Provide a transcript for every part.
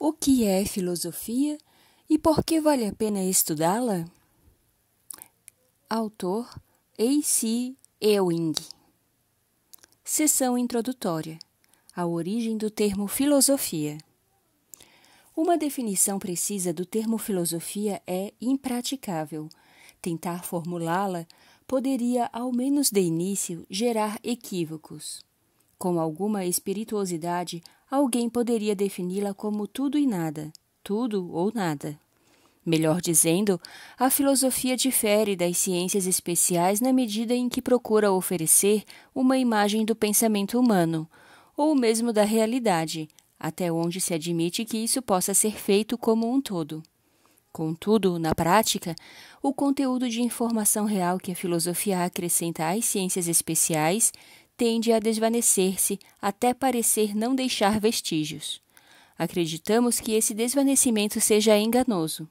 O que é filosofia e por que vale a pena estudá-la? Autor A.C. Ewing. Seção introdutória. A origem do termo filosofia. Uma definição precisa do termo filosofia é impraticável. Tentar formulá-la poderia, ao menos de início, gerar equívocos. Com alguma espirituosidade, alguém poderia defini-la como tudo e nada, tudo ou nada. Melhor dizendo, a filosofia difere das ciências especiais na medida em que procura oferecer uma imagem do pensamento humano, ou mesmo da realidade, até onde se admite que isso possa ser feito como um todo. Contudo, na prática, o conteúdo de informação real que a filosofia acrescenta às ciências especiais tende a desvanecer-se até parecer não deixar vestígios. Acreditamos que esse desvanecimento seja enganoso.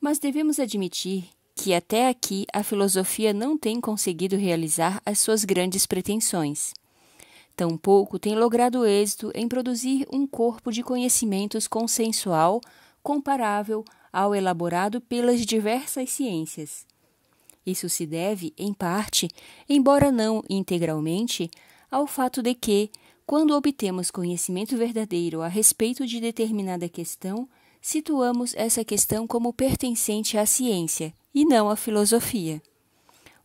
Mas devemos admitir que até aqui a filosofia não tem conseguido realizar as suas grandes pretensões. Tampouco tem logrado êxito em produzir um corpo de conhecimentos consensual comparável ao elaborado pelas diversas ciências. Isso se deve, em parte, embora não integralmente, ao fato de que, quando obtemos conhecimento verdadeiro a respeito de determinada questão, situamos essa questão como pertencente à ciência e não à filosofia.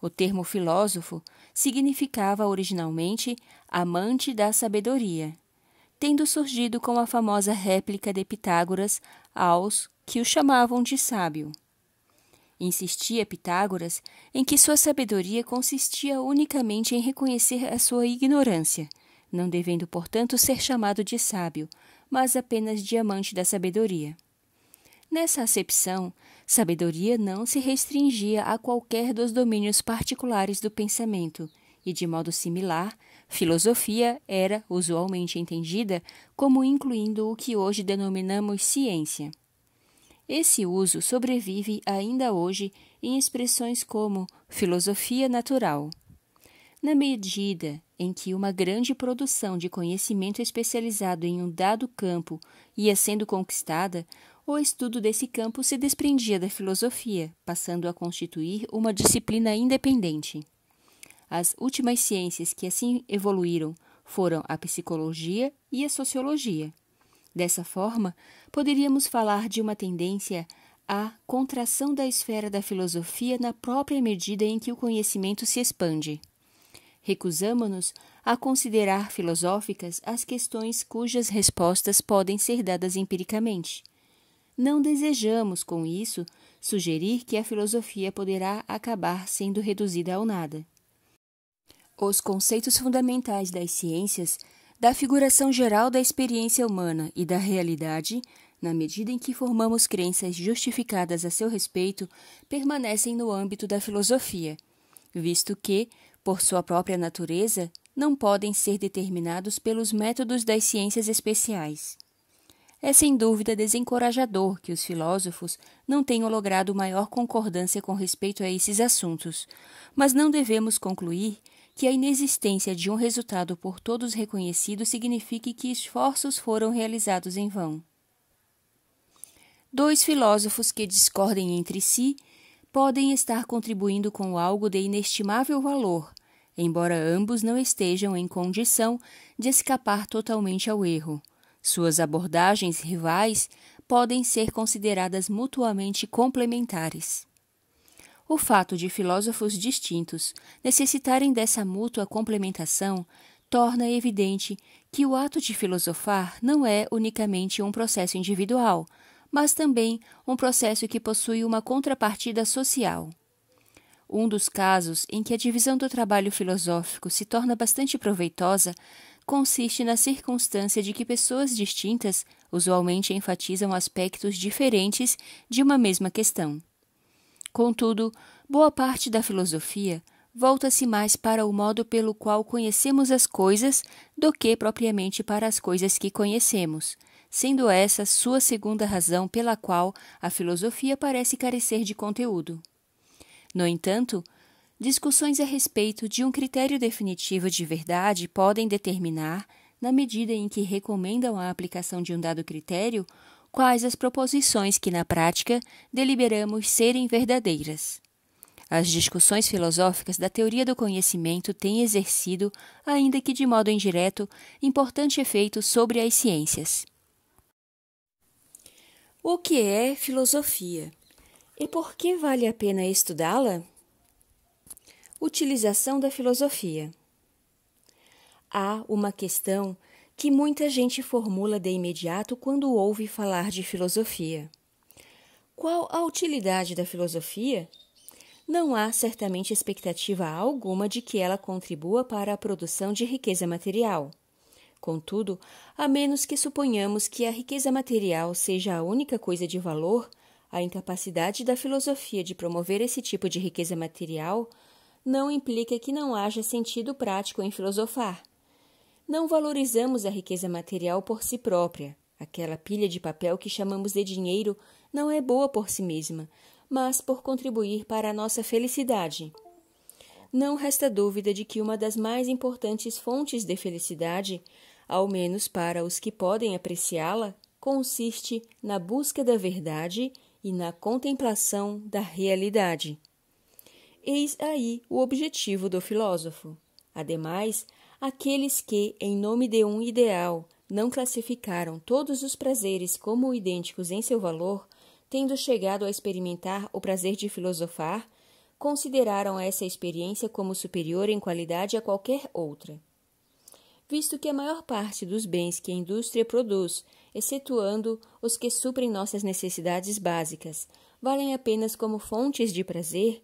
O termo filósofo significava originalmente amante da sabedoria, tendo surgido com a famosa réplica de Pitágoras aos que o chamavam de sábio. Insistia Pitágoras em que sua sabedoria consistia unicamente em reconhecer a sua ignorância, não devendo, portanto, ser chamado de sábio, mas apenas diamante da sabedoria. Nessa acepção, sabedoria não se restringia a qualquer dos domínios particulares do pensamento, e de modo similar, filosofia era usualmente entendida como incluindo o que hoje denominamos ciência. Esse uso sobrevive ainda hoje em expressões como filosofia natural. Na medida em que uma grande produção de conhecimento especializado em um dado campo ia sendo conquistada, o estudo desse campo se desprendia da filosofia, passando a constituir uma disciplina independente. As últimas ciências que assim evoluíram foram a psicologia e a sociologia. Dessa forma, poderíamos falar de uma tendência à contração da esfera da filosofia na própria medida em que o conhecimento se expande. Recusamo-nos a considerar filosóficas as questões cujas respostas podem ser dadas empiricamente. Não desejamos, com isso, sugerir que a filosofia poderá acabar sendo reduzida ao nada. Os conceitos fundamentais das ciências da figuração geral da experiência humana e da realidade, na medida em que formamos crenças justificadas a seu respeito, permanecem no âmbito da filosofia, visto que, por sua própria natureza, não podem ser determinados pelos métodos das ciências especiais. É sem dúvida desencorajador que os filósofos não tenham logrado maior concordância com respeito a esses assuntos, mas não devemos concluir que a inexistência de um resultado por todos reconhecido signifique que esforços foram realizados em vão. Dois filósofos que discordem entre si podem estar contribuindo com algo de inestimável valor, embora ambos não estejam em condição de escapar totalmente ao erro. Suas abordagens rivais podem ser consideradas mutuamente complementares. O fato de filósofos distintos necessitarem dessa mútua complementação torna evidente que o ato de filosofar não é unicamente um processo individual, mas também um processo que possui uma contrapartida social. Um dos casos em que a divisão do trabalho filosófico se torna bastante proveitosa consiste na circunstância de que pessoas distintas usualmente enfatizam aspectos diferentes de uma mesma questão. Contudo, boa parte da filosofia volta-se mais para o modo pelo qual conhecemos as coisas do que propriamente para as coisas que conhecemos, sendo essa sua segunda razão pela qual a filosofia parece carecer de conteúdo. No entanto, discussões a respeito de um critério definitivo de verdade podem determinar, na medida em que recomendam a aplicação de um dado critério, quais as proposições que, na prática, deliberamos serem verdadeiras. As discussões filosóficas da teoria do conhecimento têm exercido, ainda que de modo indireto, importante efeito sobre as ciências. O que é filosofia? E por que vale a pena estudá-la? Utilização da filosofia. Há uma questão que muita gente formula de imediato quando ouve falar de filosofia. Qual a utilidade da filosofia? Não há certamente expectativa alguma de que ela contribua para a produção de riqueza material. Contudo, a menos que suponhamos que a riqueza material seja a única coisa de valor, a incapacidade da filosofia de promover esse tipo de riqueza material não implica que não haja sentido prático em filosofar. Não valorizamos a riqueza material por si própria. Aquela pilha de papel que chamamos de dinheiro não é boa por si mesma, mas por contribuir para a nossa felicidade. Não resta dúvida de que uma das mais importantes fontes de felicidade, ao menos para os que podem apreciá-la, consiste na busca da verdade e na contemplação da realidade. Eis aí o objetivo do filósofo. Ademais, Aqueles que, em nome de um ideal, não classificaram todos os prazeres como idênticos em seu valor, tendo chegado a experimentar o prazer de filosofar, consideraram essa experiência como superior em qualidade a qualquer outra. Visto que a maior parte dos bens que a indústria produz, excetuando os que suprem nossas necessidades básicas, valem apenas como fontes de prazer,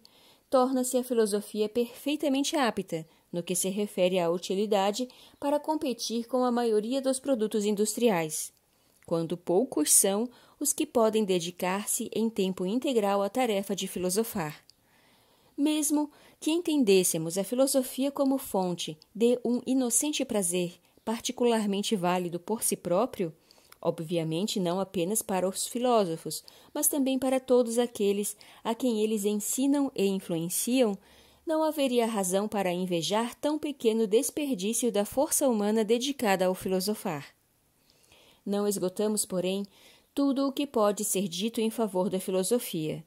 torna-se a filosofia perfeitamente apta no que se refere à utilidade para competir com a maioria dos produtos industriais, quando poucos são os que podem dedicar-se em tempo integral à tarefa de filosofar. Mesmo que entendêssemos a filosofia como fonte de um inocente prazer particularmente válido por si próprio, obviamente não apenas para os filósofos, mas também para todos aqueles a quem eles ensinam e influenciam, não haveria razão para invejar tão pequeno desperdício da força humana dedicada ao filosofar. Não esgotamos, porém, tudo o que pode ser dito em favor da filosofia,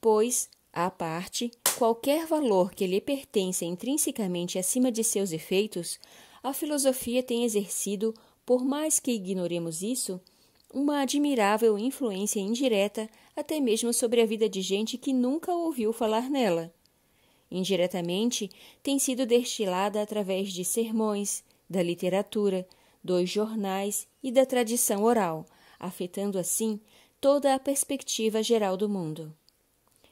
pois, à parte, qualquer valor que lhe pertence intrinsecamente acima de seus efeitos, a filosofia tem exercido, por mais que ignoremos isso, uma admirável influência indireta até mesmo sobre a vida de gente que nunca ouviu falar nela indiretamente, tem sido destilada através de sermões, da literatura, dos jornais e da tradição oral, afetando assim toda a perspectiva geral do mundo.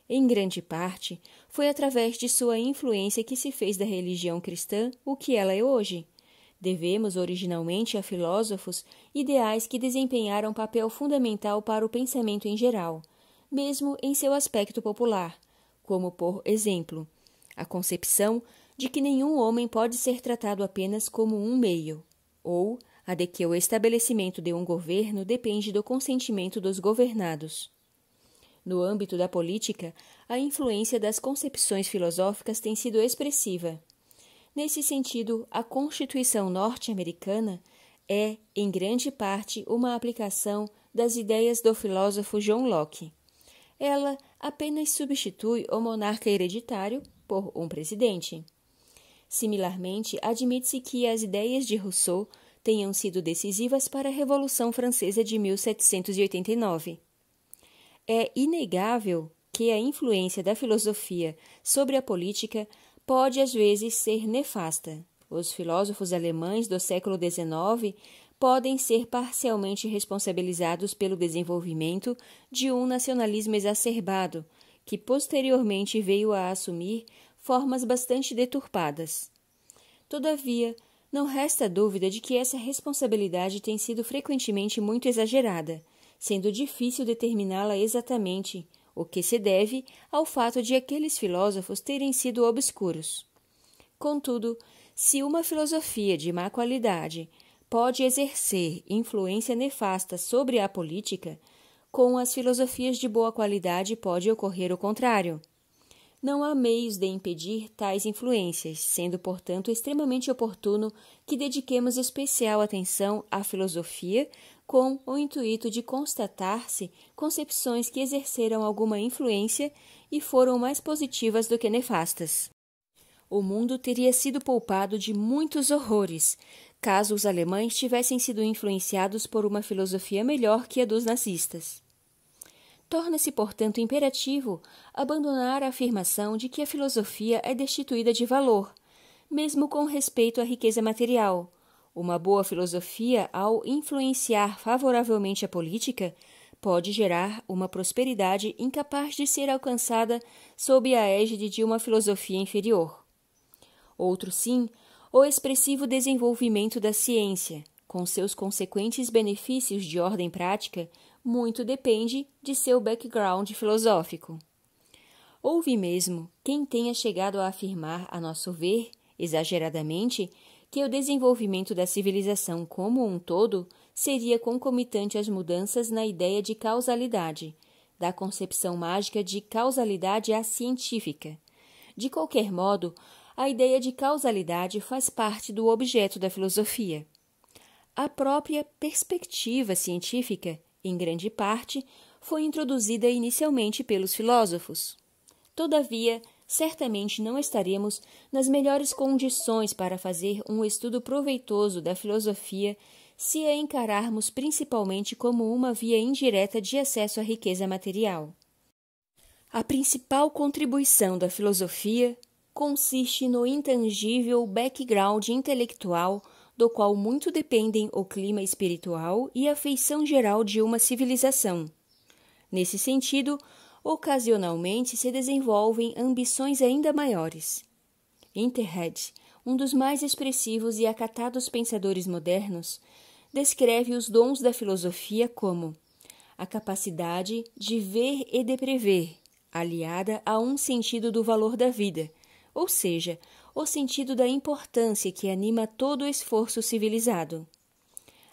Em grande parte, foi através de sua influência que se fez da religião cristã o que ela é hoje. Devemos originalmente a filósofos ideais que desempenharam papel fundamental para o pensamento em geral, mesmo em seu aspecto popular, como por exemplo, a concepção de que nenhum homem pode ser tratado apenas como um meio, ou a de que o estabelecimento de um governo depende do consentimento dos governados. No âmbito da política, a influência das concepções filosóficas tem sido expressiva. Nesse sentido, a Constituição norte-americana é, em grande parte, uma aplicação das ideias do filósofo John Locke. Ela apenas substitui o monarca hereditário por um presidente. Similarmente, admite-se que as ideias de Rousseau tenham sido decisivas para a Revolução Francesa de 1789. É inegável que a influência da filosofia sobre a política pode às vezes ser nefasta. Os filósofos alemães do século XIX podem ser parcialmente responsabilizados pelo desenvolvimento de um nacionalismo exacerbado, que posteriormente veio a assumir formas bastante deturpadas. Todavia, não resta dúvida de que essa responsabilidade tem sido frequentemente muito exagerada, sendo difícil determiná-la exatamente, o que se deve ao fato de aqueles filósofos terem sido obscuros. Contudo, se uma filosofia de má qualidade pode exercer influência nefasta sobre a política, com as filosofias de boa qualidade pode ocorrer o contrário. Não há meios de impedir tais influências, sendo, portanto, extremamente oportuno que dediquemos especial atenção à filosofia com o intuito de constatar-se concepções que exerceram alguma influência e foram mais positivas do que nefastas. O mundo teria sido poupado de muitos horrores caso os alemães tivessem sido influenciados por uma filosofia melhor que a dos nazistas. Torna-se, portanto, imperativo abandonar a afirmação de que a filosofia é destituída de valor, mesmo com respeito à riqueza material. Uma boa filosofia, ao influenciar favoravelmente a política, pode gerar uma prosperidade incapaz de ser alcançada sob a égide de uma filosofia inferior. Outro sim o expressivo desenvolvimento da ciência, com seus consequentes benefícios de ordem prática, muito depende de seu background filosófico. Houve mesmo quem tenha chegado a afirmar, a nosso ver, exageradamente, que o desenvolvimento da civilização como um todo seria concomitante às mudanças na ideia de causalidade, da concepção mágica de causalidade à científica. De qualquer modo, a ideia de causalidade faz parte do objeto da filosofia. A própria perspectiva científica, em grande parte, foi introduzida inicialmente pelos filósofos. Todavia, certamente não estaremos nas melhores condições para fazer um estudo proveitoso da filosofia se a encararmos principalmente como uma via indireta de acesso à riqueza material. A principal contribuição da filosofia consiste no intangível background intelectual do qual muito dependem o clima espiritual e a feição geral de uma civilização. Nesse sentido, ocasionalmente se desenvolvem ambições ainda maiores. Interred, um dos mais expressivos e acatados pensadores modernos, descreve os dons da filosofia como a capacidade de ver e de prever, aliada a um sentido do valor da vida – ou seja, o sentido da importância que anima todo o esforço civilizado.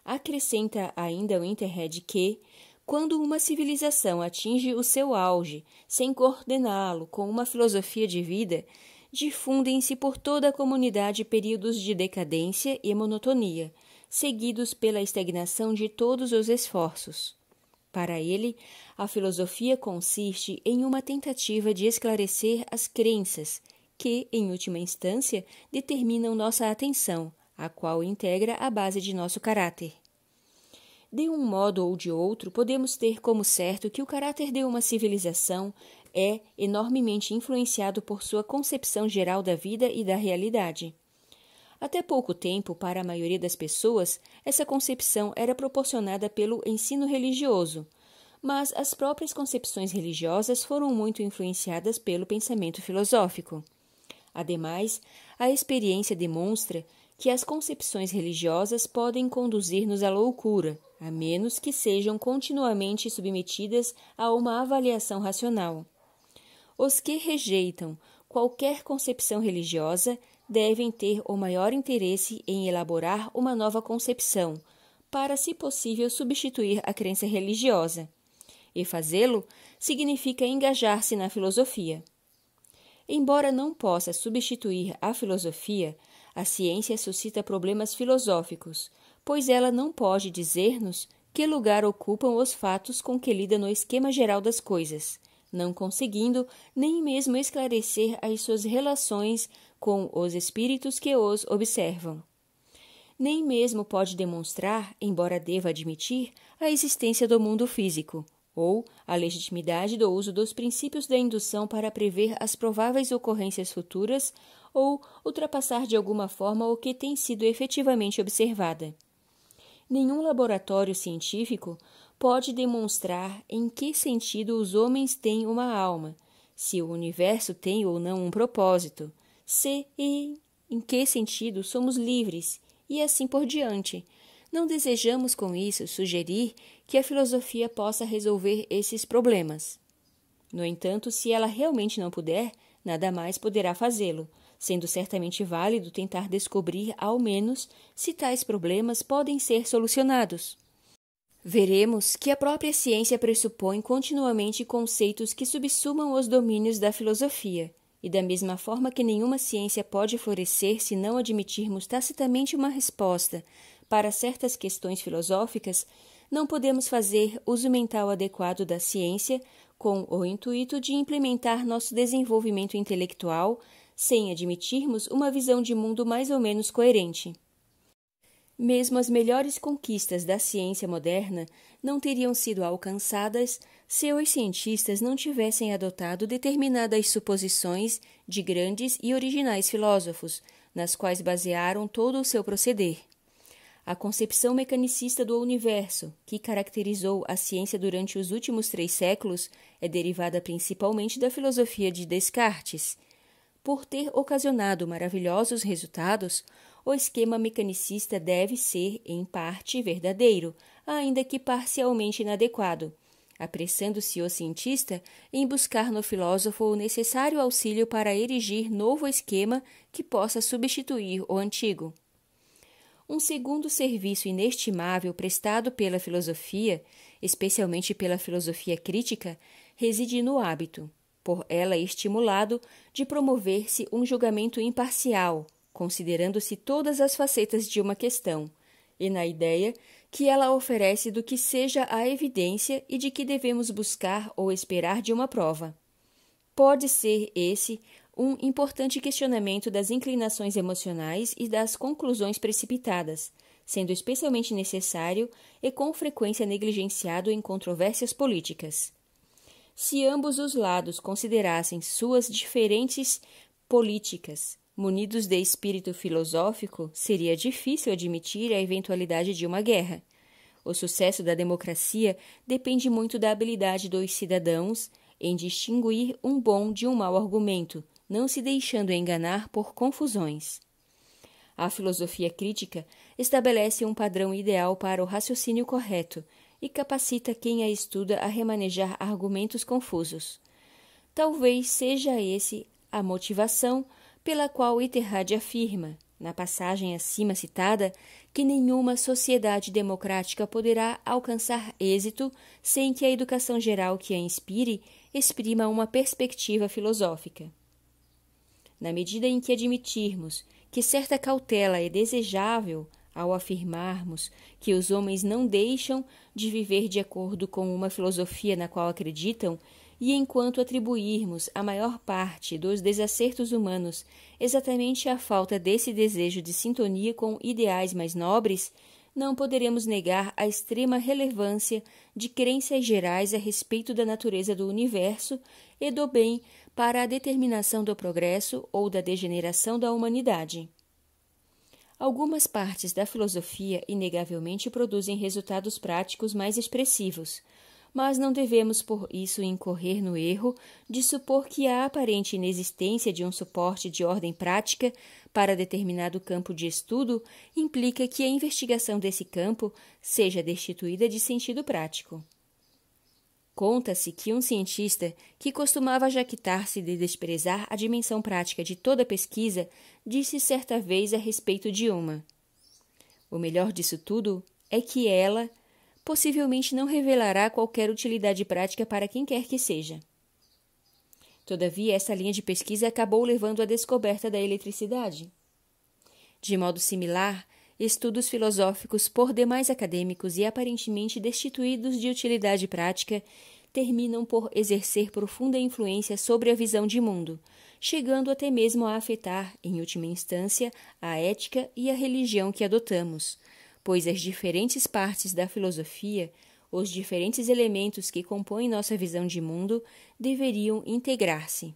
Acrescenta ainda o interred que, quando uma civilização atinge o seu auge sem coordená-lo com uma filosofia de vida, difundem-se por toda a comunidade períodos de decadência e monotonia, seguidos pela estagnação de todos os esforços. Para ele, a filosofia consiste em uma tentativa de esclarecer as crenças que, em última instância, determinam nossa atenção, a qual integra a base de nosso caráter. De um modo ou de outro, podemos ter como certo que o caráter de uma civilização é enormemente influenciado por sua concepção geral da vida e da realidade. Até pouco tempo, para a maioria das pessoas, essa concepção era proporcionada pelo ensino religioso, mas as próprias concepções religiosas foram muito influenciadas pelo pensamento filosófico. Ademais, a experiência demonstra que as concepções religiosas podem conduzir-nos à loucura, a menos que sejam continuamente submetidas a uma avaliação racional. Os que rejeitam qualquer concepção religiosa devem ter o maior interesse em elaborar uma nova concepção, para, se possível, substituir a crença religiosa. E fazê-lo significa engajar-se na filosofia. Embora não possa substituir a filosofia, a ciência suscita problemas filosóficos, pois ela não pode dizer-nos que lugar ocupam os fatos com que lida no esquema geral das coisas, não conseguindo nem mesmo esclarecer as suas relações com os espíritos que os observam. Nem mesmo pode demonstrar, embora deva admitir, a existência do mundo físico, ou a legitimidade do uso dos princípios da indução para prever as prováveis ocorrências futuras ou ultrapassar de alguma forma o que tem sido efetivamente observada. Nenhum laboratório científico pode demonstrar em que sentido os homens têm uma alma, se o universo tem ou não um propósito, se e em que sentido somos livres, e assim por diante não desejamos com isso sugerir que a filosofia possa resolver esses problemas. No entanto, se ela realmente não puder, nada mais poderá fazê-lo, sendo certamente válido tentar descobrir, ao menos, se tais problemas podem ser solucionados. Veremos que a própria ciência pressupõe continuamente conceitos que subsumam os domínios da filosofia, e da mesma forma que nenhuma ciência pode florescer se não admitirmos tacitamente uma resposta para certas questões filosóficas, não podemos fazer uso mental adequado da ciência com o intuito de implementar nosso desenvolvimento intelectual sem admitirmos uma visão de mundo mais ou menos coerente. Mesmo as melhores conquistas da ciência moderna não teriam sido alcançadas se os cientistas não tivessem adotado determinadas suposições de grandes e originais filósofos, nas quais basearam todo o seu proceder. A concepção mecanicista do universo, que caracterizou a ciência durante os últimos três séculos, é derivada principalmente da filosofia de Descartes. Por ter ocasionado maravilhosos resultados, o esquema mecanicista deve ser, em parte, verdadeiro, ainda que parcialmente inadequado, apressando-se o cientista em buscar no filósofo o necessário auxílio para erigir novo esquema que possa substituir o antigo. Um segundo serviço inestimável prestado pela filosofia, especialmente pela filosofia crítica, reside no hábito, por ela estimulado, de promover-se um julgamento imparcial, considerando-se todas as facetas de uma questão, e na ideia que ela oferece do que seja a evidência e de que devemos buscar ou esperar de uma prova. Pode ser esse um importante questionamento das inclinações emocionais e das conclusões precipitadas, sendo especialmente necessário e com frequência negligenciado em controvérsias políticas. Se ambos os lados considerassem suas diferentes políticas munidos de espírito filosófico, seria difícil admitir a eventualidade de uma guerra. O sucesso da democracia depende muito da habilidade dos cidadãos em distinguir um bom de um mau argumento, não se deixando enganar por confusões. A filosofia crítica estabelece um padrão ideal para o raciocínio correto e capacita quem a estuda a remanejar argumentos confusos. Talvez seja esse a motivação pela qual Iterhad afirma, na passagem acima citada, que nenhuma sociedade democrática poderá alcançar êxito sem que a educação geral que a inspire exprima uma perspectiva filosófica na medida em que admitirmos que certa cautela é desejável ao afirmarmos que os homens não deixam de viver de acordo com uma filosofia na qual acreditam, e enquanto atribuirmos a maior parte dos desacertos humanos exatamente à falta desse desejo de sintonia com ideais mais nobres, não poderemos negar a extrema relevância de crenças gerais a respeito da natureza do universo e do bem para a determinação do progresso ou da degeneração da humanidade. Algumas partes da filosofia inegavelmente produzem resultados práticos mais expressivos, mas não devemos por isso incorrer no erro de supor que a aparente inexistência de um suporte de ordem prática para determinado campo de estudo implica que a investigação desse campo seja destituída de sentido prático. Conta-se que um cientista, que costumava jactar-se de desprezar a dimensão prática de toda pesquisa, disse certa vez a respeito de uma: O melhor disso tudo é que ela possivelmente não revelará qualquer utilidade prática para quem quer que seja. Todavia, essa linha de pesquisa acabou levando à descoberta da eletricidade. De modo similar, estudos filosóficos por demais acadêmicos e aparentemente destituídos de utilidade prática terminam por exercer profunda influência sobre a visão de mundo, chegando até mesmo a afetar, em última instância, a ética e a religião que adotamos, pois as diferentes partes da filosofia, os diferentes elementos que compõem nossa visão de mundo, deveriam integrar-se.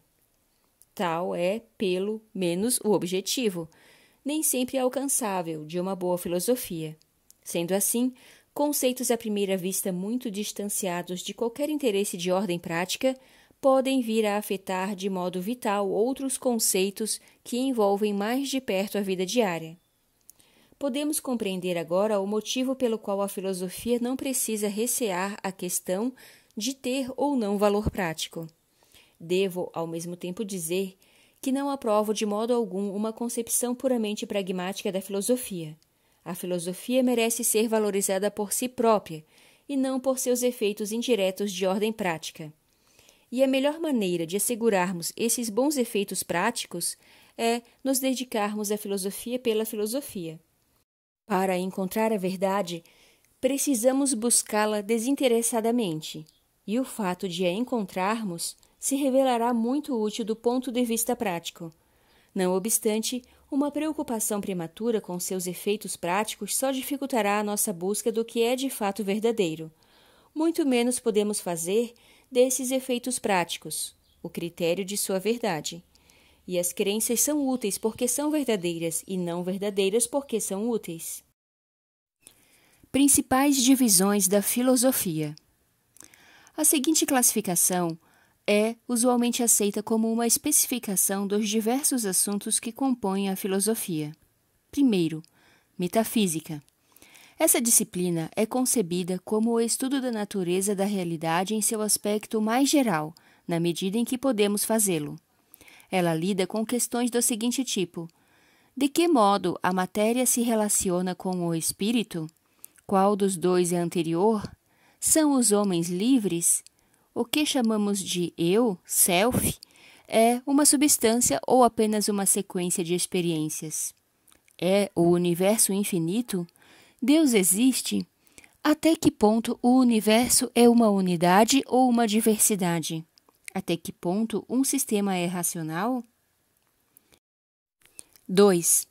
Tal é, pelo menos, o objetivo nem sempre é alcançável de uma boa filosofia. Sendo assim, conceitos à primeira vista muito distanciados de qualquer interesse de ordem prática podem vir a afetar de modo vital outros conceitos que envolvem mais de perto a vida diária. Podemos compreender agora o motivo pelo qual a filosofia não precisa recear a questão de ter ou não valor prático. Devo, ao mesmo tempo, dizer que não aprovo de modo algum uma concepção puramente pragmática da filosofia. A filosofia merece ser valorizada por si própria e não por seus efeitos indiretos de ordem prática. E a melhor maneira de assegurarmos esses bons efeitos práticos é nos dedicarmos à filosofia pela filosofia. Para encontrar a verdade, precisamos buscá-la desinteressadamente, e o fato de a encontrarmos se revelará muito útil do ponto de vista prático. Não obstante, uma preocupação prematura com seus efeitos práticos só dificultará a nossa busca do que é de fato verdadeiro. Muito menos podemos fazer desses efeitos práticos o critério de sua verdade. E as crenças são úteis porque são verdadeiras e não verdadeiras porque são úteis. Principais divisões da filosofia. A seguinte classificação é usualmente aceita como uma especificação dos diversos assuntos que compõem a filosofia. Primeiro, metafísica. Essa disciplina é concebida como o estudo da natureza da realidade em seu aspecto mais geral, na medida em que podemos fazê-lo. Ela lida com questões do seguinte tipo: de que modo a matéria se relaciona com o espírito? Qual dos dois é anterior são os homens livres, o que chamamos de eu, self, é uma substância ou apenas uma sequência de experiências. É o universo infinito? Deus existe? Até que ponto o universo é uma unidade ou uma diversidade? Até que ponto um sistema é racional? 2.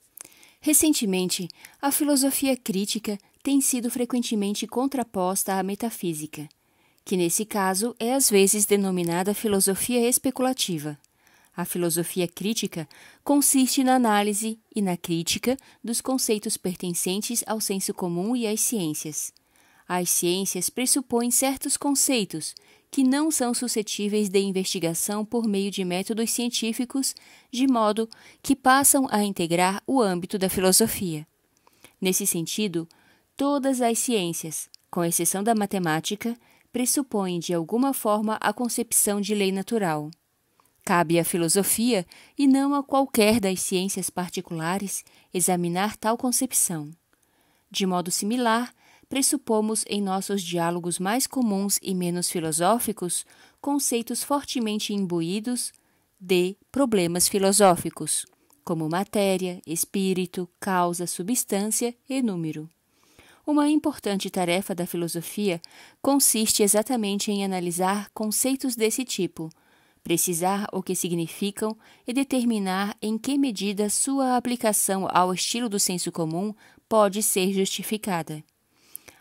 Recentemente, a filosofia crítica tem sido frequentemente contraposta à metafísica, que nesse caso é às vezes denominada filosofia especulativa. A filosofia crítica consiste na análise e na crítica dos conceitos pertencentes ao senso comum e às ciências. As ciências pressupõem certos conceitos que não são suscetíveis de investigação por meio de métodos científicos, de modo que passam a integrar o âmbito da filosofia. Nesse sentido, Todas as ciências, com exceção da matemática, pressupõem de alguma forma a concepção de lei natural. Cabe à filosofia, e não a qualquer das ciências particulares, examinar tal concepção. De modo similar, pressupomos em nossos diálogos mais comuns e menos filosóficos conceitos fortemente imbuídos de problemas filosóficos, como matéria, espírito, causa, substância e número. Uma importante tarefa da filosofia consiste exatamente em analisar conceitos desse tipo, precisar o que significam e determinar em que medida sua aplicação ao estilo do senso comum pode ser justificada.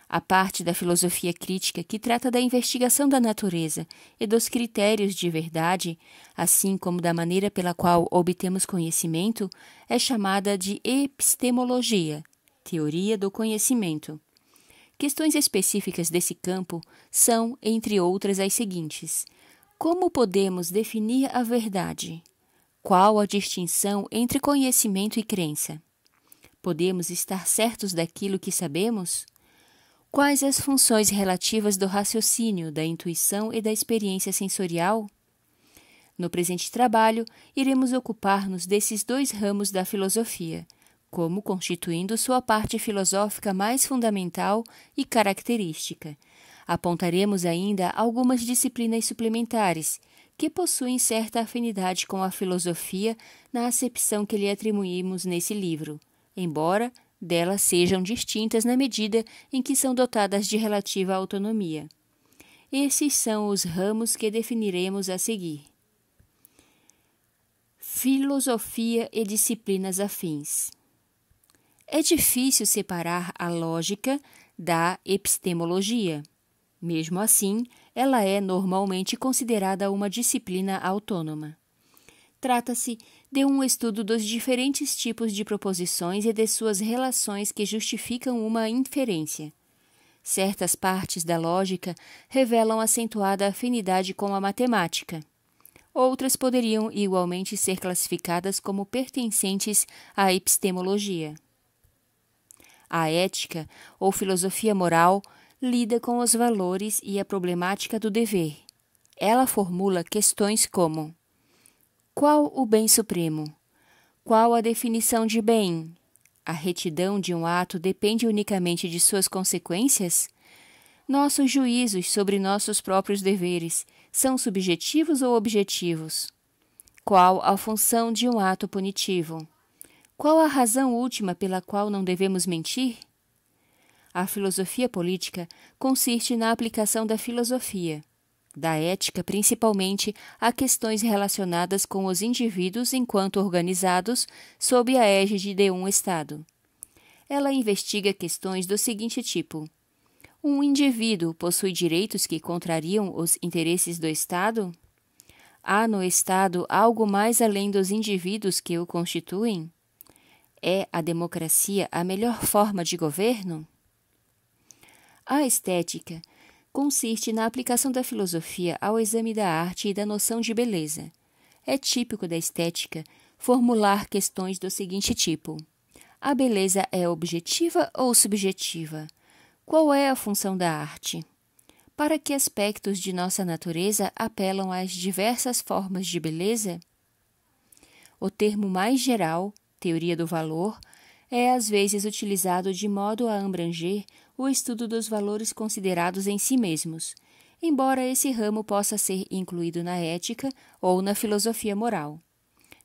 A parte da filosofia crítica que trata da investigação da natureza e dos critérios de verdade, assim como da maneira pela qual obtemos conhecimento, é chamada de epistemologia teoria do conhecimento. Questões específicas desse campo são, entre outras, as seguintes: como podemos definir a verdade? Qual a distinção entre conhecimento e crença? Podemos estar certos daquilo que sabemos? Quais as funções relativas do raciocínio, da intuição e da experiência sensorial? No presente trabalho, iremos ocupar-nos desses dois ramos da filosofia como constituindo sua parte filosófica mais fundamental e característica. Apontaremos ainda algumas disciplinas suplementares, que possuem certa afinidade com a filosofia na acepção que lhe atribuímos nesse livro, embora delas sejam distintas na medida em que são dotadas de relativa autonomia. Esses são os ramos que definiremos a seguir. Filosofia e disciplinas afins é difícil separar a lógica da epistemologia. Mesmo assim, ela é normalmente considerada uma disciplina autônoma. Trata-se de um estudo dos diferentes tipos de proposições e de suas relações que justificam uma inferência. Certas partes da lógica revelam acentuada afinidade com a matemática. Outras poderiam igualmente ser classificadas como pertencentes à epistemologia. A ética, ou filosofia moral, lida com os valores e a problemática do dever. Ela formula questões como: qual o bem supremo? Qual a definição de bem? A retidão de um ato depende unicamente de suas consequências? Nossos juízos sobre nossos próprios deveres são subjetivos ou objetivos? Qual a função de um ato punitivo? Qual a razão última pela qual não devemos mentir? A filosofia política consiste na aplicação da filosofia, da ética principalmente, a questões relacionadas com os indivíduos enquanto organizados sob a égide de um Estado. Ela investiga questões do seguinte tipo: um indivíduo possui direitos que contrariam os interesses do Estado? Há no Estado algo mais além dos indivíduos que o constituem? É a democracia a melhor forma de governo? A estética consiste na aplicação da filosofia ao exame da arte e da noção de beleza. É típico da estética formular questões do seguinte tipo: a beleza é objetiva ou subjetiva? Qual é a função da arte? Para que aspectos de nossa natureza apelam às diversas formas de beleza? O termo mais geral teoria do valor, é às vezes utilizado de modo a abranger o estudo dos valores considerados em si mesmos, embora esse ramo possa ser incluído na ética ou na filosofia moral.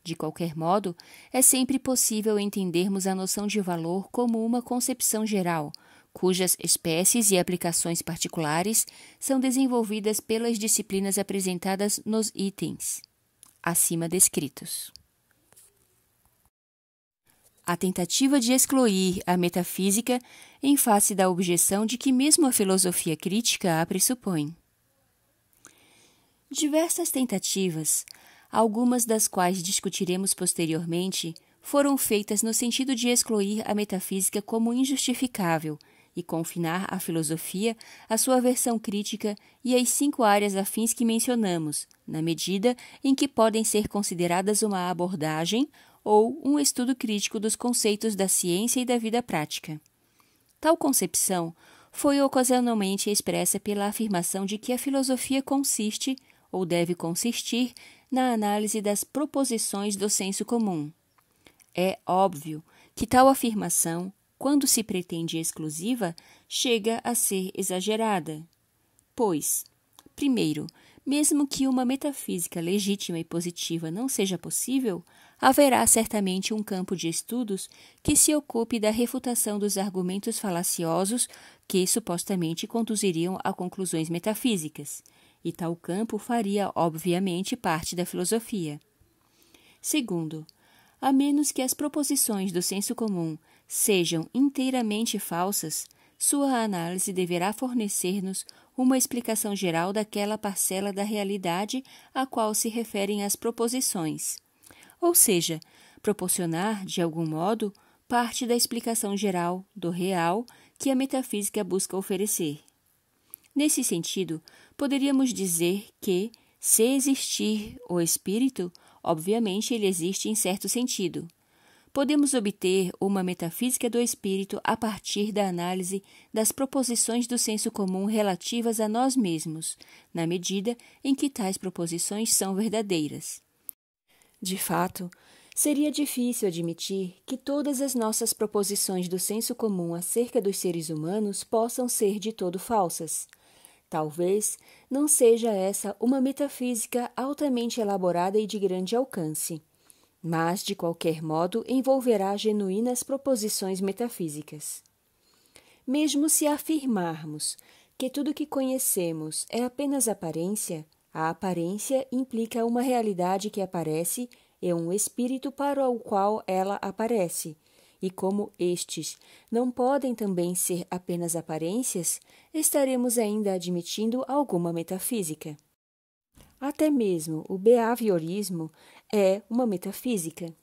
De qualquer modo, é sempre possível entendermos a noção de valor como uma concepção geral, cujas espécies e aplicações particulares são desenvolvidas pelas disciplinas apresentadas nos itens acima descritos a tentativa de excluir a metafísica em face da objeção de que mesmo a filosofia crítica a pressupõe. Diversas tentativas, algumas das quais discutiremos posteriormente, foram feitas no sentido de excluir a metafísica como injustificável e confinar a filosofia à sua versão crítica e às cinco áreas afins que mencionamos, na medida em que podem ser consideradas uma abordagem ou um estudo crítico dos conceitos da ciência e da vida prática. Tal concepção foi ocasionalmente expressa pela afirmação de que a filosofia consiste, ou deve consistir, na análise das proposições do senso comum. É óbvio que tal afirmação, quando se pretende exclusiva, chega a ser exagerada. Pois, primeiro, mesmo que uma metafísica legítima e positiva não seja possível, haverá certamente um campo de estudos que se ocupe da refutação dos argumentos falaciosos que supostamente conduziriam a conclusões metafísicas, e tal campo faria, obviamente, parte da filosofia. Segundo, a menos que as proposições do senso comum sejam inteiramente falsas, sua análise deverá fornecer-nos uma explicação geral daquela parcela da realidade a qual se referem as proposições ou seja, proporcionar, de algum modo, parte da explicação geral do real que a metafísica busca oferecer. Nesse sentido, poderíamos dizer que, se existir o espírito, obviamente ele existe em certo sentido. Podemos obter uma metafísica do espírito a partir da análise das proposições do senso comum relativas a nós mesmos, na medida em que tais proposições são verdadeiras. De fato, seria difícil admitir que todas as nossas proposições do senso comum acerca dos seres humanos possam ser de todo falsas. Talvez não seja essa uma metafísica altamente elaborada e de grande alcance, mas de qualquer modo envolverá genuínas proposições metafísicas. Mesmo se afirmarmos que tudo o que conhecemos é apenas aparência, a aparência implica uma realidade que aparece e é um espírito para o qual ela aparece. E como estes não podem também ser apenas aparências, estaremos ainda admitindo alguma metafísica. Até mesmo o behaviorismo é uma metafísica.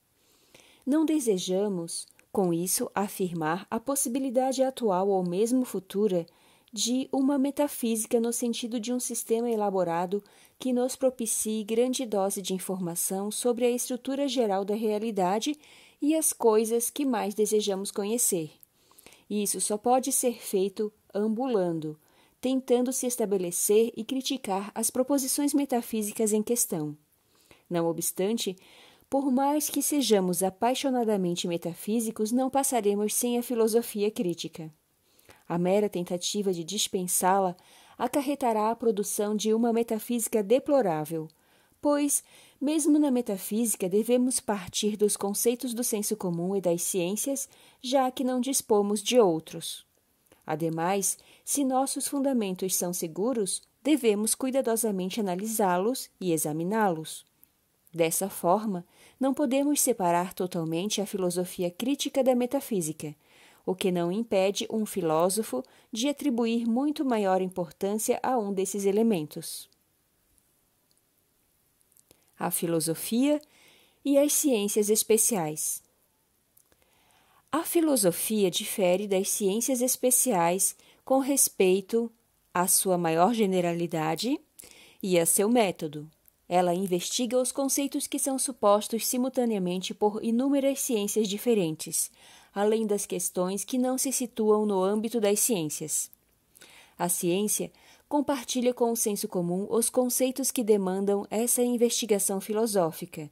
Não desejamos, com isso, afirmar a possibilidade atual ou mesmo futura de uma metafísica no sentido de um sistema elaborado que nos propicie grande dose de informação sobre a estrutura geral da realidade e as coisas que mais desejamos conhecer. Isso só pode ser feito ambulando, tentando se estabelecer e criticar as proposições metafísicas em questão. Não obstante, por mais que sejamos apaixonadamente metafísicos, não passaremos sem a filosofia crítica. A mera tentativa de dispensá-la acarretará a produção de uma metafísica deplorável, pois, mesmo na metafísica, devemos partir dos conceitos do senso comum e das ciências, já que não dispomos de outros. Ademais, se nossos fundamentos são seguros, devemos cuidadosamente analisá-los e examiná-los. Dessa forma, não podemos separar totalmente a filosofia crítica da metafísica, o que não impede um filósofo de atribuir muito maior importância a um desses elementos. A filosofia e as ciências especiais. A filosofia difere das ciências especiais com respeito à sua maior generalidade e a seu método. Ela investiga os conceitos que são supostos simultaneamente por inúmeras ciências diferentes, além das questões que não se situam no âmbito das ciências. A ciência compartilha com o senso comum os conceitos que demandam essa investigação filosófica,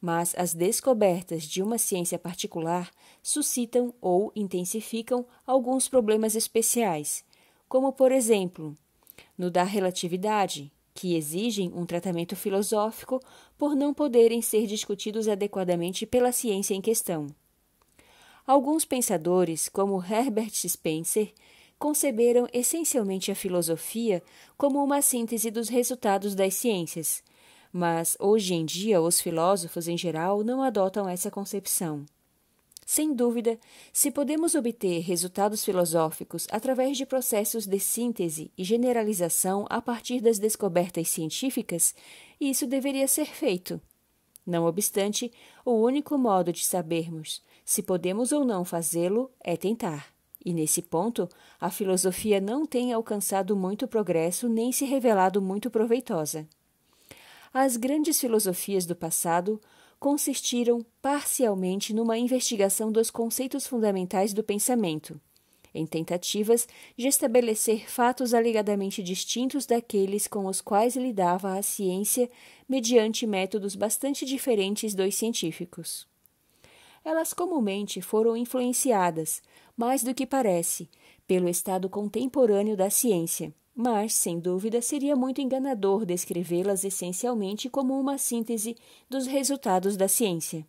mas as descobertas de uma ciência particular suscitam ou intensificam alguns problemas especiais, como, por exemplo, no da relatividade, que exigem um tratamento filosófico por não poderem ser discutidos adequadamente pela ciência em questão. Alguns pensadores, como Herbert Spencer, conceberam essencialmente a filosofia como uma síntese dos resultados das ciências, mas hoje em dia os filósofos em geral não adotam essa concepção. Sem dúvida, se podemos obter resultados filosóficos através de processos de síntese e generalização a partir das descobertas científicas, isso deveria ser feito. Não obstante, o único modo de sabermos se podemos ou não fazê-lo, é tentar. E nesse ponto, a filosofia não tem alcançado muito progresso nem se revelado muito proveitosa. As grandes filosofias do passado consistiram parcialmente numa investigação dos conceitos fundamentais do pensamento, em tentativas de estabelecer fatos alegadamente distintos daqueles com os quais lidava a ciência mediante métodos bastante diferentes dos científicos elas comumente foram influenciadas, mais do que parece, pelo estado contemporâneo da ciência, mas, sem dúvida, seria muito enganador descrevê-las essencialmente como uma síntese dos resultados da ciência.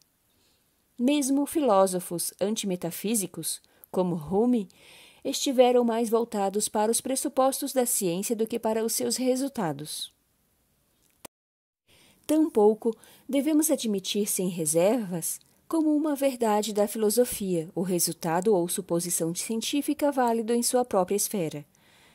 Mesmo filósofos antimetafísicos, como Hume, estiveram mais voltados para os pressupostos da ciência do que para os seus resultados. Tampouco devemos admitir sem reservas como uma verdade da filosofia, o resultado ou suposição científica válido em sua própria esfera.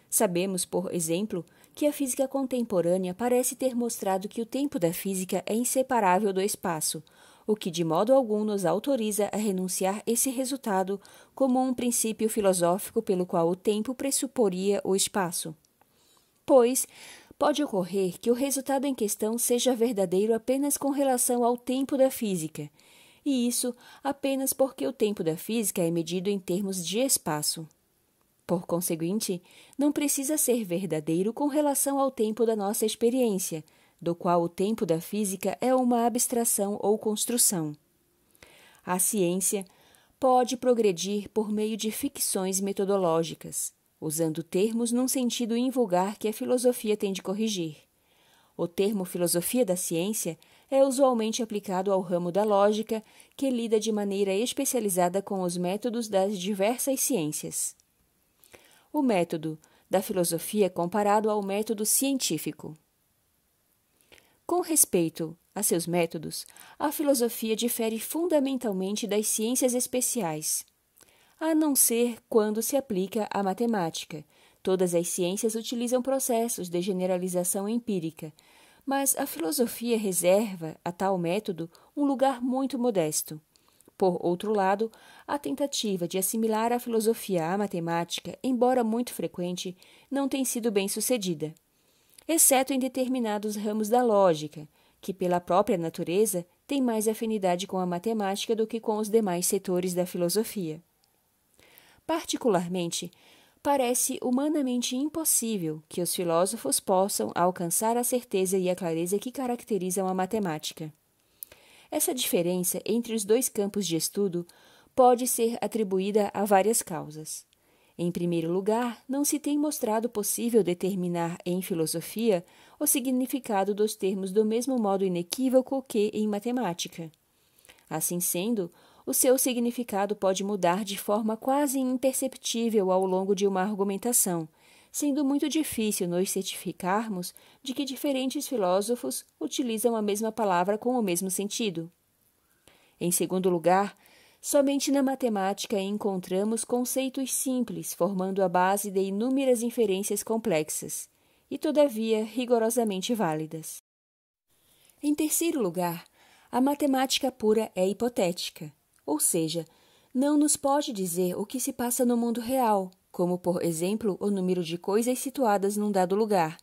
Sabemos, por exemplo, que a física contemporânea parece ter mostrado que o tempo da física é inseparável do espaço, o que de modo algum nos autoriza a renunciar esse resultado como um princípio filosófico pelo qual o tempo pressuporia o espaço. Pois, pode ocorrer que o resultado em questão seja verdadeiro apenas com relação ao tempo da física e isso apenas porque o tempo da física é medido em termos de espaço. Por conseguinte, não precisa ser verdadeiro com relação ao tempo da nossa experiência, do qual o tempo da física é uma abstração ou construção. A ciência pode progredir por meio de ficções metodológicas, usando termos num sentido invulgar que a filosofia tem de corrigir. O termo filosofia da ciência é usualmente aplicado ao ramo da lógica, que lida de maneira especializada com os métodos das diversas ciências. O método da filosofia é comparado ao método científico. Com respeito a seus métodos, a filosofia difere fundamentalmente das ciências especiais, a não ser quando se aplica à matemática. Todas as ciências utilizam processos de generalização empírica, mas a filosofia reserva a tal método um lugar muito modesto. Por outro lado, a tentativa de assimilar a filosofia à matemática, embora muito frequente, não tem sido bem sucedida, exceto em determinados ramos da lógica, que, pela própria natureza, tem mais afinidade com a matemática do que com os demais setores da filosofia. Particularmente, parece humanamente impossível que os filósofos possam alcançar a certeza e a clareza que caracterizam a matemática. Essa diferença entre os dois campos de estudo pode ser atribuída a várias causas. Em primeiro lugar, não se tem mostrado possível determinar em filosofia o significado dos termos do mesmo modo inequívoco que em matemática. Assim sendo, o seu significado pode mudar de forma quase imperceptível ao longo de uma argumentação, sendo muito difícil nos certificarmos de que diferentes filósofos utilizam a mesma palavra com o mesmo sentido. Em segundo lugar, somente na matemática encontramos conceitos simples formando a base de inúmeras inferências complexas, e todavia rigorosamente válidas. Em terceiro lugar, a matemática pura é hipotética ou seja, não nos pode dizer o que se passa no mundo real, como por exemplo o número de coisas situadas num dado lugar,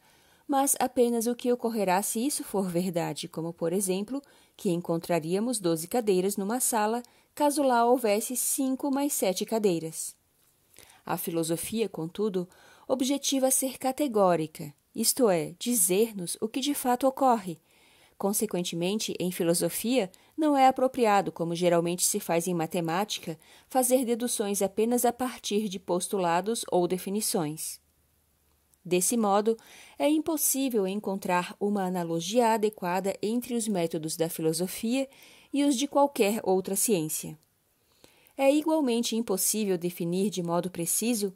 mas apenas o que ocorrerá se isso for verdade, como por exemplo, que encontraríamos 12 cadeiras numa sala caso lá houvesse 5 mais 7 cadeiras. A filosofia, contudo, objetiva ser categórica, isto é, dizer-nos o que de fato ocorre. Consequentemente, em filosofia, não é apropriado, como geralmente se faz em matemática, fazer deduções apenas a partir de postulados ou definições. Desse modo, é impossível encontrar uma analogia adequada entre os métodos da filosofia e os de qualquer outra ciência. É igualmente impossível definir de modo preciso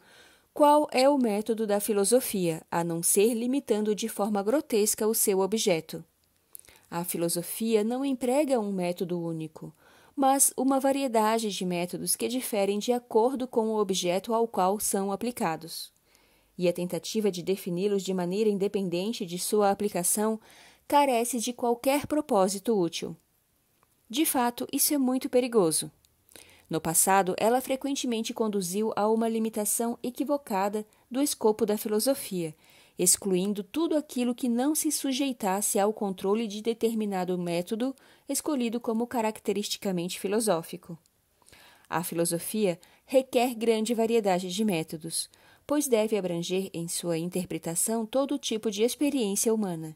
qual é o método da filosofia, a não ser limitando de forma grotesca o seu objeto. A filosofia não emprega um método único, mas uma variedade de métodos que diferem de acordo com o objeto ao qual são aplicados. E a tentativa de defini-los de maneira independente de sua aplicação carece de qualquer propósito útil. De fato, isso é muito perigoso. No passado, ela frequentemente conduziu a uma limitação equivocada do escopo da filosofia, excluindo tudo aquilo que não se sujeitasse ao controle de determinado método escolhido como caracteristicamente filosófico. A filosofia requer grande variedade de métodos, pois deve abranger em sua interpretação todo tipo de experiência humana.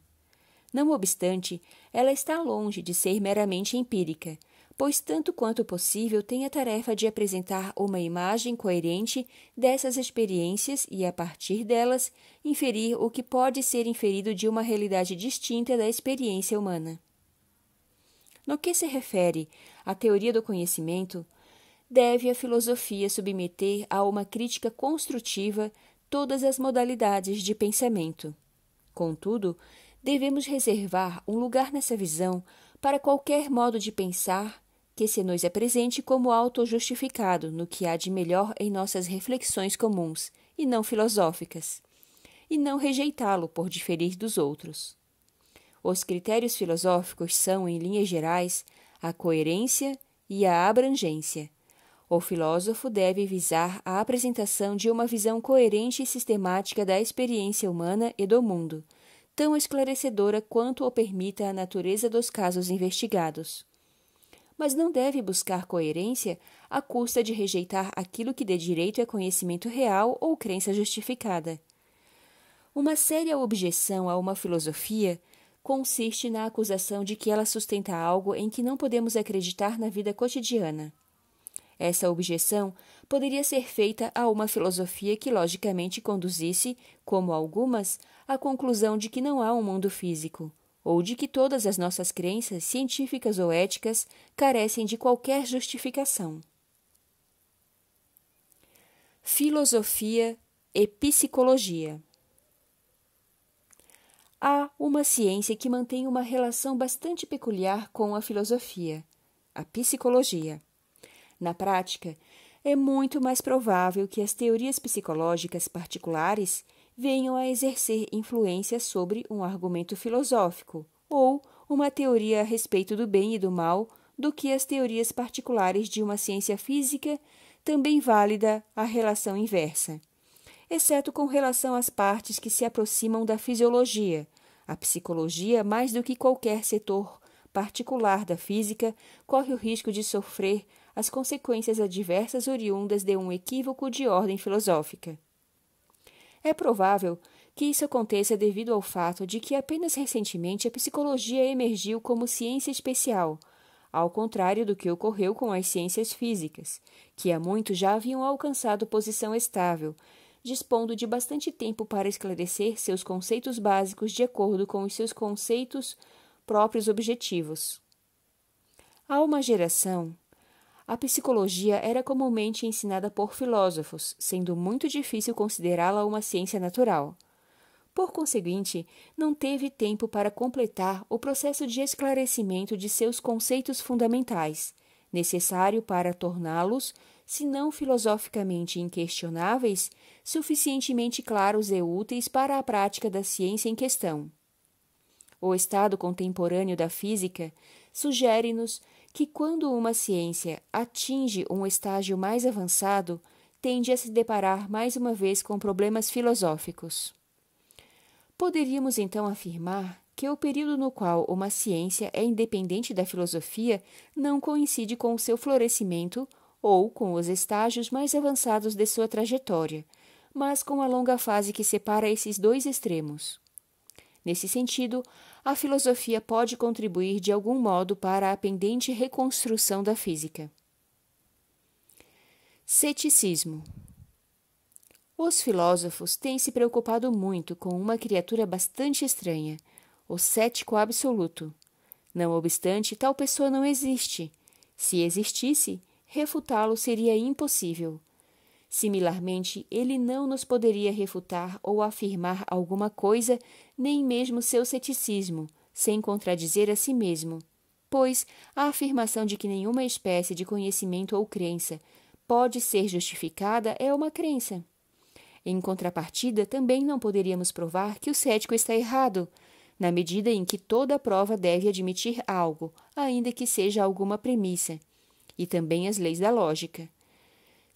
Não obstante, ela está longe de ser meramente empírica pois, tanto quanto possível, tem a tarefa de apresentar uma imagem coerente dessas experiências e, a partir delas, inferir o que pode ser inferido de uma realidade distinta da experiência humana. No que se refere à teoria do conhecimento, deve a filosofia submeter a uma crítica construtiva todas as modalidades de pensamento. Contudo, devemos reservar um lugar nessa visão para qualquer modo de pensar que se nos apresente é como justificado no que há de melhor em nossas reflexões comuns e não filosóficas, e não rejeitá-lo por diferir dos outros. Os critérios filosóficos são, em linhas gerais, a coerência e a abrangência. O filósofo deve visar a apresentação de uma visão coerente e sistemática da experiência humana e do mundo, tão esclarecedora quanto o permita a natureza dos casos investigados mas não deve buscar coerência à custa de rejeitar aquilo que dê direito a é conhecimento real ou crença justificada. Uma séria objeção a uma filosofia consiste na acusação de que ela sustenta algo em que não podemos acreditar na vida cotidiana. Essa objeção poderia ser feita a uma filosofia que logicamente conduzisse, como algumas, à conclusão de que não há um mundo físico ou de que todas as nossas crenças científicas ou éticas carecem de qualquer justificação. Filosofia e psicologia. Há uma ciência que mantém uma relação bastante peculiar com a filosofia, a psicologia. Na prática, é muito mais provável que as teorias psicológicas particulares venham a exercer influência sobre um argumento filosófico ou uma teoria a respeito do bem e do mal do que as teorias particulares de uma ciência física, também válida a relação inversa, exceto com relação às partes que se aproximam da fisiologia. A psicologia, mais do que qualquer setor particular da física, corre o risco de sofrer as consequências adversas oriundas de um equívoco de ordem filosófica. É provável que isso aconteça devido ao fato de que apenas recentemente a psicologia emergiu como ciência especial, ao contrário do que ocorreu com as ciências físicas, que há muito já haviam alcançado posição estável, dispondo de bastante tempo para esclarecer seus conceitos básicos de acordo com os seus conceitos próprios objetivos. Há uma geração a psicologia era comumente ensinada por filósofos, sendo muito difícil considerá-la uma ciência natural. Por conseguinte, não teve tempo para completar o processo de esclarecimento de seus conceitos fundamentais, necessário para torná-los, se não filosoficamente inquestionáveis, suficientemente claros e úteis para a prática da ciência em questão. O estado contemporâneo da física sugere-nos que quando uma ciência atinge um estágio mais avançado, tende a se deparar mais uma vez com problemas filosóficos. Poderíamos então afirmar que é o período no qual uma ciência é independente da filosofia não coincide com o seu florescimento ou com os estágios mais avançados de sua trajetória, mas com a longa fase que separa esses dois extremos. Nesse sentido, a filosofia pode contribuir de algum modo para a pendente reconstrução da física. Ceticismo Os filósofos têm se preocupado muito com uma criatura bastante estranha, o cético absoluto. Não obstante, tal pessoa não existe. Se existisse, refutá-lo seria impossível. Similarmente, ele não nos poderia refutar ou afirmar alguma coisa, nem mesmo seu ceticismo, sem contradizer a si mesmo. Pois a afirmação de que nenhuma espécie de conhecimento ou crença pode ser justificada é uma crença. Em contrapartida, também não poderíamos provar que o cético está errado, na medida em que toda prova deve admitir algo, ainda que seja alguma premissa, e também as leis da lógica.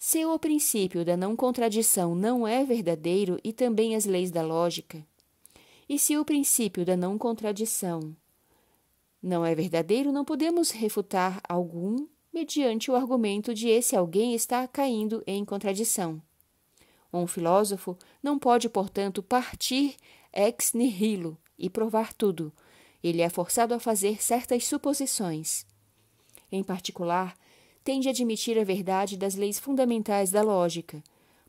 Se o princípio da não contradição não é verdadeiro e também as leis da lógica, e se o princípio da não contradição não é verdadeiro, não podemos refutar algum mediante o argumento de esse alguém está caindo em contradição. Um filósofo não pode, portanto, partir ex nihilo e provar tudo. Ele é forçado a fazer certas suposições. Em particular, tende a admitir a verdade das leis fundamentais da lógica,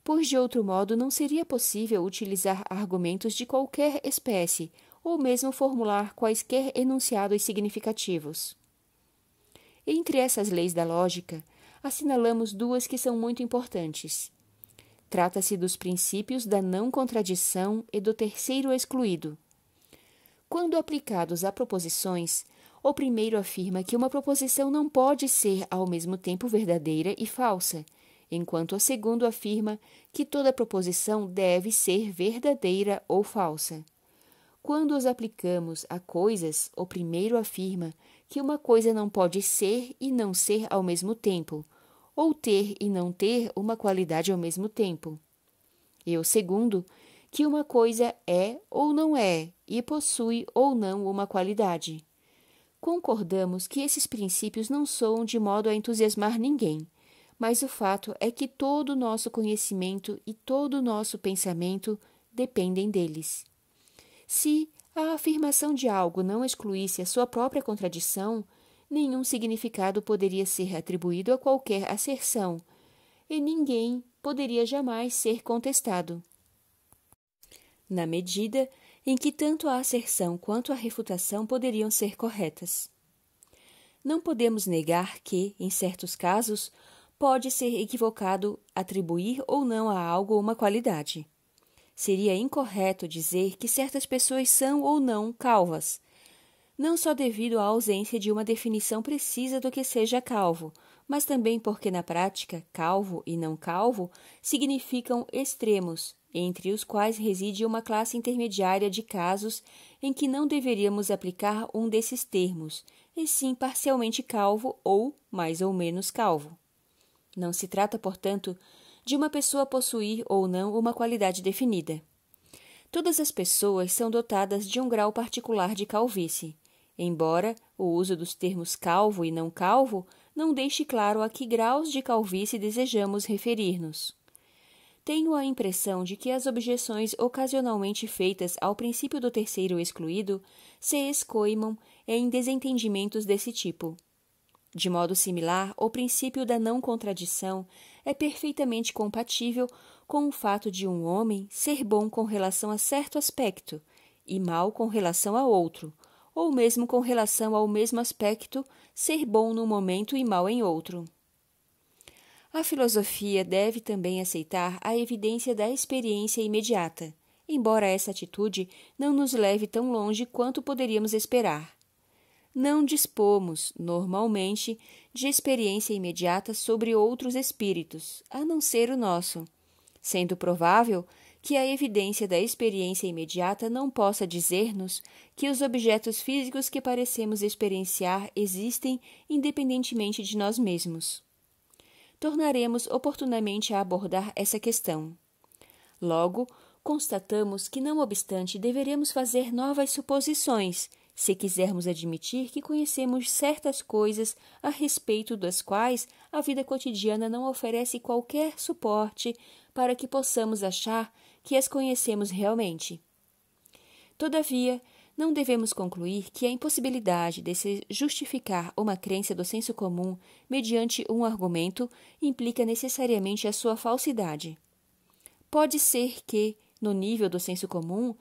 pois de outro modo não seria possível utilizar argumentos de qualquer espécie ou mesmo formular quaisquer enunciados significativos. Entre essas leis da lógica, assinalamos duas que são muito importantes. Trata-se dos princípios da não contradição e do terceiro excluído. Quando aplicados a proposições, o primeiro afirma que uma proposição não pode ser ao mesmo tempo verdadeira e falsa, enquanto o segundo afirma que toda proposição deve ser verdadeira ou falsa. Quando os aplicamos a coisas, o primeiro afirma que uma coisa não pode ser e não ser ao mesmo tempo, ou ter e não ter uma qualidade ao mesmo tempo. E o segundo, que uma coisa é ou não é e possui ou não uma qualidade concordamos que esses princípios não soam de modo a entusiasmar ninguém, mas o fato é que todo o nosso conhecimento e todo o nosso pensamento dependem deles. Se a afirmação de algo não excluísse a sua própria contradição, nenhum significado poderia ser atribuído a qualquer asserção, e ninguém poderia jamais ser contestado. Na medida em que tanto a asserção quanto a refutação poderiam ser corretas. Não podemos negar que, em certos casos, pode ser equivocado atribuir ou não a algo uma qualidade. Seria incorreto dizer que certas pessoas são ou não calvas, não só devido à ausência de uma definição precisa do que seja calvo, mas também porque na prática calvo e não calvo significam extremos, entre os quais reside uma classe intermediária de casos em que não deveríamos aplicar um desses termos, e sim parcialmente calvo ou mais ou menos calvo. Não se trata, portanto, de uma pessoa possuir ou não uma qualidade definida. Todas as pessoas são dotadas de um grau particular de calvície, embora o uso dos termos calvo e não calvo não deixe claro a que graus de calvície desejamos referir-nos. Tenho a impressão de que as objeções ocasionalmente feitas ao princípio do terceiro excluído se escoimam em desentendimentos desse tipo. De modo similar, o princípio da não contradição é perfeitamente compatível com o fato de um homem ser bom com relação a certo aspecto e mal com relação a outro, ou mesmo com relação ao mesmo aspecto ser bom num momento e mal em outro. A filosofia deve também aceitar a evidência da experiência imediata, embora essa atitude não nos leve tão longe quanto poderíamos esperar. Não dispomos, normalmente, de experiência imediata sobre outros espíritos, a não ser o nosso, sendo provável que a evidência da experiência imediata não possa dizer-nos que os objetos físicos que parecemos experienciar existem independentemente de nós mesmos. Tornaremos oportunamente a abordar essa questão. Logo, constatamos que, não obstante, deveremos fazer novas suposições se quisermos admitir que conhecemos certas coisas a respeito das quais a vida cotidiana não oferece qualquer suporte para que possamos achar que as conhecemos realmente. Todavia, não devemos concluir que a impossibilidade de se justificar uma crença do senso comum mediante um argumento implica necessariamente a sua falsidade. Pode ser que, no nível do senso comum,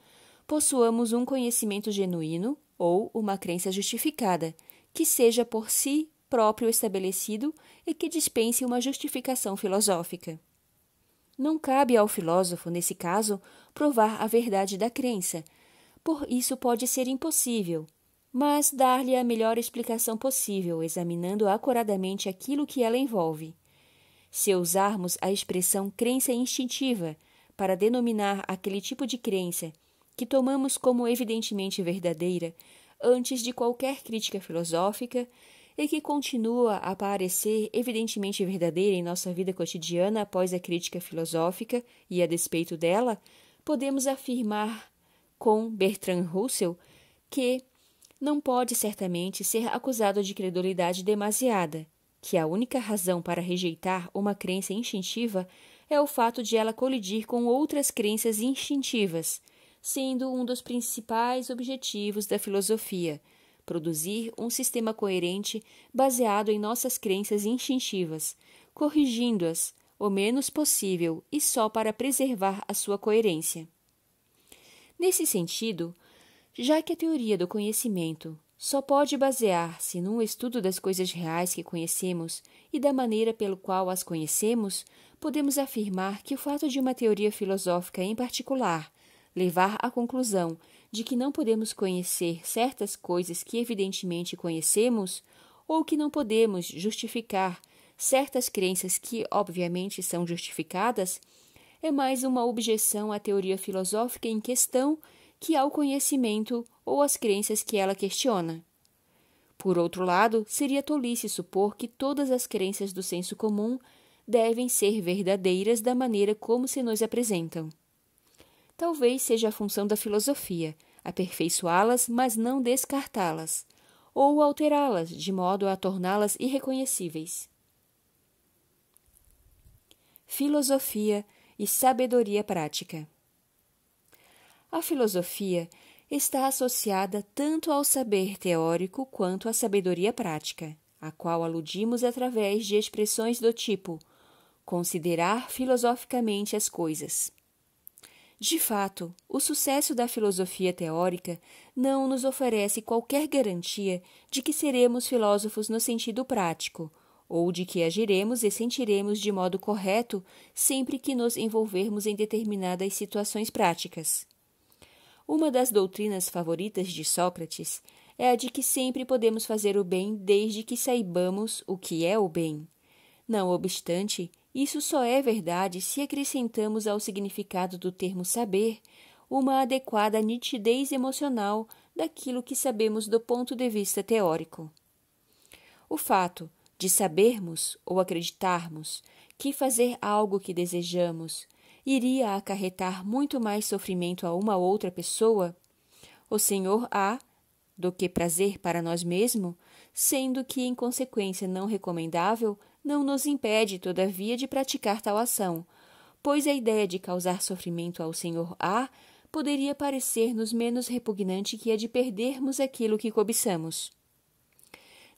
possuamos um conhecimento genuíno ou uma crença justificada, que seja por si próprio estabelecido e que dispense uma justificação filosófica. Não cabe ao filósofo, nesse caso, provar a verdade da crença. Por isso pode ser impossível, mas dar-lhe a melhor explicação possível, examinando acuradamente aquilo que ela envolve. Se usarmos a expressão crença instintiva para denominar aquele tipo de crença que tomamos como evidentemente verdadeira, antes de qualquer crítica filosófica, e que continua a parecer evidentemente verdadeira em nossa vida cotidiana após a crítica filosófica e a despeito dela, podemos afirmar com Bertrand Russell que não pode certamente ser acusado de credulidade demasiada, que a única razão para rejeitar uma crença instintiva é o fato de ela colidir com outras crenças instintivas, sendo um dos principais objetivos da filosofia, produzir um sistema coerente baseado em nossas crenças instintivas, corrigindo-as o menos possível e só para preservar a sua coerência. Nesse sentido, já que a teoria do conhecimento só pode basear-se num estudo das coisas reais que conhecemos e da maneira pelo qual as conhecemos, podemos afirmar que o fato de uma teoria filosófica em particular levar à conclusão de que não podemos conhecer certas coisas que evidentemente conhecemos, ou que não podemos justificar certas crenças que obviamente são justificadas, é mais uma objeção à teoria filosófica em questão que ao conhecimento ou às crenças que ela questiona. Por outro lado, seria tolice supor que todas as crenças do senso comum devem ser verdadeiras da maneira como se nos apresentam. Talvez seja a função da filosofia aperfeiçoá-las, mas não descartá-las, ou alterá-las de modo a torná-las irreconhecíveis. Filosofia e sabedoria prática. A filosofia está associada tanto ao saber teórico quanto à sabedoria prática, a qual aludimos através de expressões do tipo considerar filosoficamente as coisas. De fato, o sucesso da filosofia teórica não nos oferece qualquer garantia de que seremos filósofos no sentido prático, ou de que agiremos e sentiremos de modo correto sempre que nos envolvermos em determinadas situações práticas. Uma das doutrinas favoritas de Sócrates é a de que sempre podemos fazer o bem desde que saibamos o que é o bem. Não obstante, isso só é verdade se acrescentamos ao significado do termo saber uma adequada nitidez emocional daquilo que sabemos do ponto de vista teórico. O fato de sabermos ou acreditarmos que fazer algo que desejamos iria acarretar muito mais sofrimento a uma outra pessoa, o Senhor há do que prazer para nós mesmos, sendo que, em consequência não recomendável, não nos impede, todavia, de praticar tal ação, pois a ideia de causar sofrimento ao Senhor A poderia parecer-nos menos repugnante que a de perdermos aquilo que cobiçamos.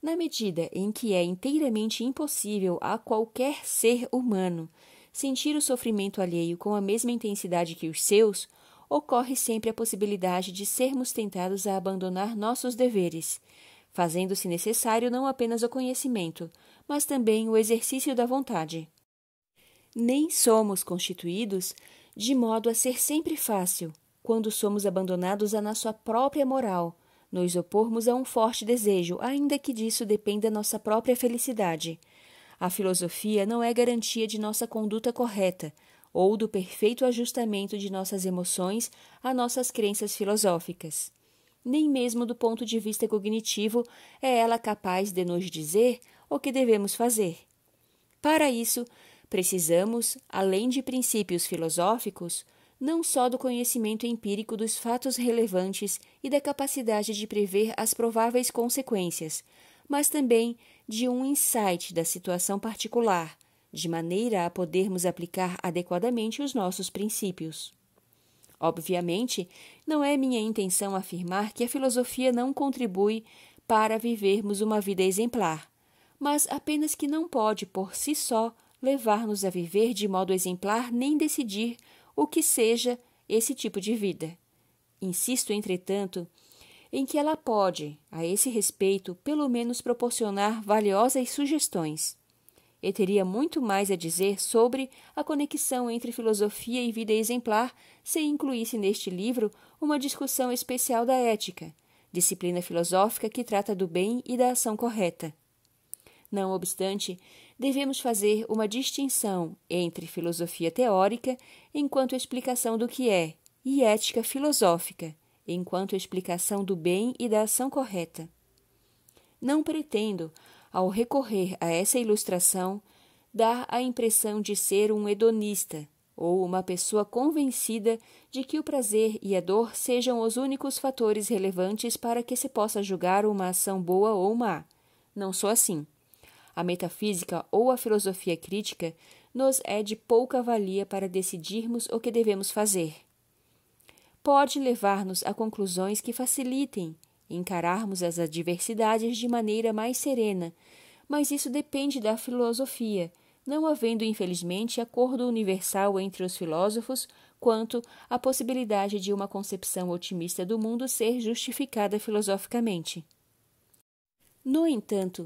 Na medida em que é inteiramente impossível a qualquer ser humano sentir o sofrimento alheio com a mesma intensidade que os seus, ocorre sempre a possibilidade de sermos tentados a abandonar nossos deveres, fazendo-se necessário não apenas o conhecimento, mas também o exercício da vontade. Nem somos constituídos de modo a ser sempre fácil, quando somos abandonados à nossa própria moral, nos opormos a um forte desejo, ainda que disso dependa nossa própria felicidade. A filosofia não é garantia de nossa conduta correta, ou do perfeito ajustamento de nossas emoções a nossas crenças filosóficas. Nem mesmo do ponto de vista cognitivo é ela capaz de nos dizer o que devemos fazer. Para isso, precisamos, além de princípios filosóficos, não só do conhecimento empírico dos fatos relevantes e da capacidade de prever as prováveis consequências, mas também de um insight da situação particular, de maneira a podermos aplicar adequadamente os nossos princípios. Obviamente, não é minha intenção afirmar que a filosofia não contribui para vivermos uma vida exemplar mas apenas que não pode, por si só, levar-nos a viver de modo exemplar nem decidir o que seja esse tipo de vida. Insisto, entretanto, em que ela pode, a esse respeito, pelo menos proporcionar valiosas sugestões. Eu teria muito mais a dizer sobre a conexão entre filosofia e vida exemplar se incluísse neste livro uma discussão especial da ética, disciplina filosófica que trata do bem e da ação correta. Não obstante, devemos fazer uma distinção entre filosofia teórica, enquanto explicação do que é, e ética filosófica, enquanto explicação do bem e da ação correta. Não pretendo, ao recorrer a essa ilustração, dar a impressão de ser um hedonista ou uma pessoa convencida de que o prazer e a dor sejam os únicos fatores relevantes para que se possa julgar uma ação boa ou má. Não sou assim. A metafísica ou a filosofia crítica nos é de pouca valia para decidirmos o que devemos fazer. Pode levar-nos a conclusões que facilitem encararmos as adversidades de maneira mais serena, mas isso depende da filosofia, não havendo infelizmente acordo universal entre os filósofos quanto à possibilidade de uma concepção otimista do mundo ser justificada filosoficamente. No entanto,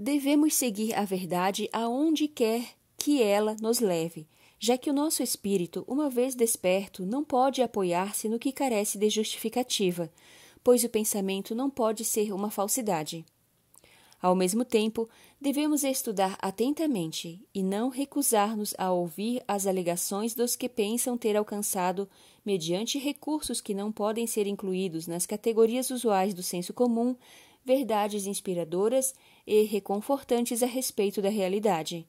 devemos seguir a verdade aonde quer que ela nos leve, já que o nosso espírito, uma vez desperto, não pode apoiar-se no que carece de justificativa, pois o pensamento não pode ser uma falsidade. Ao mesmo tempo, devemos estudar atentamente e não recusar-nos a ouvir as alegações dos que pensam ter alcançado, mediante recursos que não podem ser incluídos nas categorias usuais do senso comum, verdades inspiradoras e reconfortantes a respeito da realidade.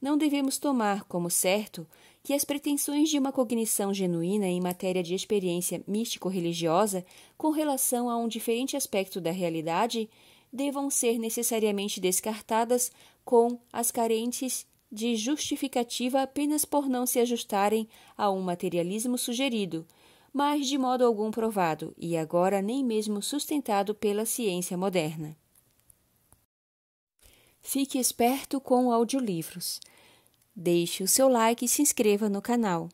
Não devemos tomar como certo que as pretensões de uma cognição genuína em matéria de experiência místico-religiosa com relação a um diferente aspecto da realidade devam ser necessariamente descartadas com as carentes de justificativa apenas por não se ajustarem a um materialismo sugerido, mas de modo algum provado e agora nem mesmo sustentado pela ciência moderna. Fique esperto com audiolivros. Deixe o seu like e se inscreva no canal.